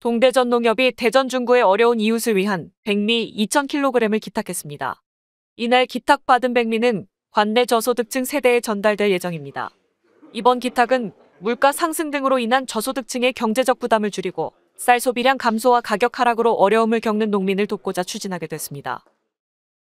동대전 농협이 대전 중구의 어려운 이웃을 위한 백미 2,000kg을 기탁했습니다. 이날 기탁받은 백미는 관내 저소득층 세대에 전달될 예정입니다. 이번 기탁은 물가 상승 등으로 인한 저소득층의 경제적 부담을 줄이고 쌀 소비량 감소와 가격 하락으로 어려움을 겪는 농민을 돕고자 추진하게 됐습니다.